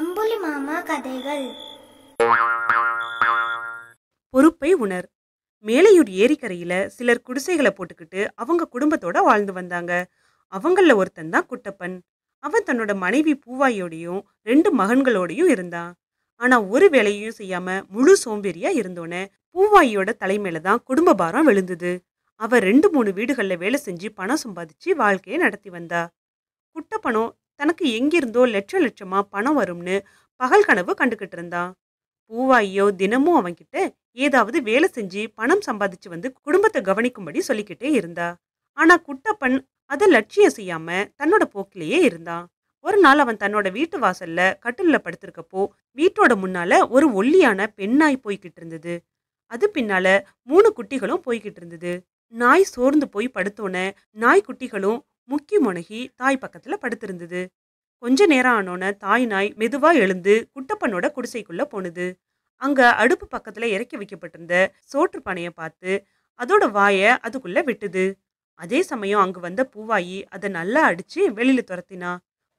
அம்புலி மாமா கதைகள் பொறுப்பை உணர் மேலையூர் ஏரிக்கரையில சிலர் குடிசைகளை போட்டுக்கிட்டு அவங்க குடும்பத்தோட வாழ்ந்து வந்தாங்க அவங்கள ஒருத்தன் தான் குட்டப்பன் அவன் தன்னோட மனைவி பூவாயோடையும் ரெண்டு மகன்களோடையும் இருந்தான் ஆனா ஒரு வேலையும் செய்யாம முழு சோம்பேறியா இருந்தோன்னே பூவாயோட தலைமையில தான் குடும்ப பாரம் விழுந்தது அவ ரெண்டு மூணு வீடுகளில் வேலை செஞ்சு பணம் சம்பாதிச்சு வாழ்க்கையை நடத்தி வந்தா குட்டப்பனும் தனக்கு எங்கிருந்தோ லட்ச லட்சமா பணம் வரும்னு பகல் கனவு கண்டுகிட்டு இருந்தான் பூவாயியோ தினமும் அவன்கிட்ட ஏதாவது வேலை செஞ்சு பணம் சம்பாதிச்சு வந்து குடும்பத்தை கவனிக்கும்படி சொல்லிக்கிட்டே இருந்தா ஆனா குட்டப்பன் அதை லட்சியம் செய்யாம தன்னோட போக்கிலேயே இருந்தான் ஒரு நாள் அவன் தன்னோட வீட்டு வாசல்ல கட்டில படுத்திருக்கப்போ வீட்டோட முன்னால ஒரு ஒல்லியான பெண்ணாய் போய்கிட்டு இருந்தது அது பின்னால மூணு குட்டிகளும் போய்கிட்டு இருந்தது நாய் சோர்ந்து போய் படுத்தோன நாய் குட்டிகளும் முக்கி முனகி தாய் பக்கத்தில் படுத்திருந்தது கொஞ்ச நேரம் ஆனோன்ன தாய் நாய் மெதுவாக எழுந்து குட்டப்பனோட குடிசைக்குள்ளே போனது அங்கே அடுப்பு பக்கத்தில் இறக்கி வைக்கப்பட்டிருந்த சோற்று பானையை பார்த்து அதோட வாயை அதுக்குள்ளே விட்டுது அதே சமயம் அங்கே வந்த பூவாயி அதை நல்லா அடித்து வெளியில் துரத்தினா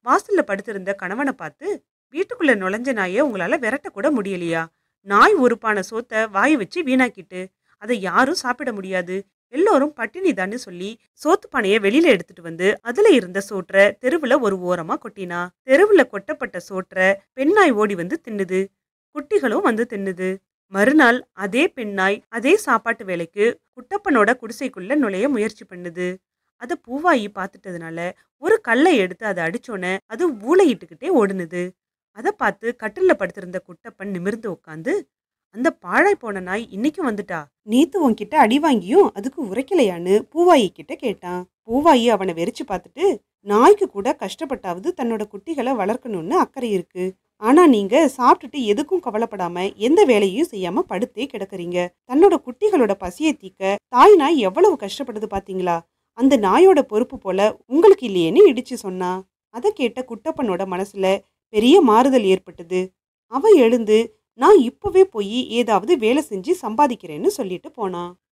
வாசலில் படுத்திருந்த கணவனை பார்த்து வீட்டுக்குள்ளே நுழைஞ்ச நாயை உங்களால் விரட்டக்கூட முடியலையா நாய் உறுப்பான சோத்தை வாயை வச்சு வீணாக்கிட்டு அதை யாரும் சாப்பிட முடியாது எல்லோரும் பட்டினி தான் சொல்லி சோத்து பானைய வெளியில எடுத்துட்டு வந்து அதுல இருந்த சோற்ற தெருவுல ஒரு ஓரமா கொட்டினா தெருவுல கொட்டப்பட்ட சோற்ற பெண்ணாய் ஓடி வந்து தின்னுது குட்டிகளும் வந்து தின்னுது மறுநாள் அதே பெண்ணாய் அதே சாப்பாட்டு வேலைக்கு குட்டப்பனோட குடிசைக்குள்ள நுழைய முயற்சி பண்ணுது அதை பூவாயி பார்த்துட்டதுனால ஒரு கல்லை எடுத்து அதை அடிச்சோன்னே அது ஊளையிட்டுக்கிட்டே ஓடுனுது அதை பார்த்து கட்டிலில் படுத்திருந்த குட்டப்பன் நிமிர்ந்து உட்காந்து அந்த பாழாய் போன நாய் இன்னைக்கும் வந்துட்டா நேத்து உன்கிட்ட அடி வாங்கியும் அதுக்கு உரைக்கலையான்னு பூவாயி கிட்ட கேட்டான் பூவாயி அவனை வெறிச்சு பார்த்துட்டு நாய்க்கு கூட கஷ்டப்பட்டாவது தன்னோட குட்டிகளை வளர்க்கணும்னு அக்கறை இருக்கு ஆனா நீங்க சாப்பிட்டுட்டு எதுக்கும் கவலைப்படாம எந்த வேலையும் செய்யாம படுத்தே கிடக்குறீங்க தன்னோட குட்டிகளோட பசியை தீக்க தாய் நாய் எவ்வளவு கஷ்டப்படுது பாத்தீங்களா அந்த நாயோட பொறுப்பு போல உங்களுக்கு இல்லையேன்னு இடிச்சு சொன்னா அதை கேட்ட குட்டப்பனோட மனசுல பெரிய மாறுதல் ஏற்பட்டது அவ எழுந்து நான் இப்போவே போய் ஏதாவது வேலை செஞ்சு சம்பாதிக்கிறேன்னு சொல்லிட்டு போனான்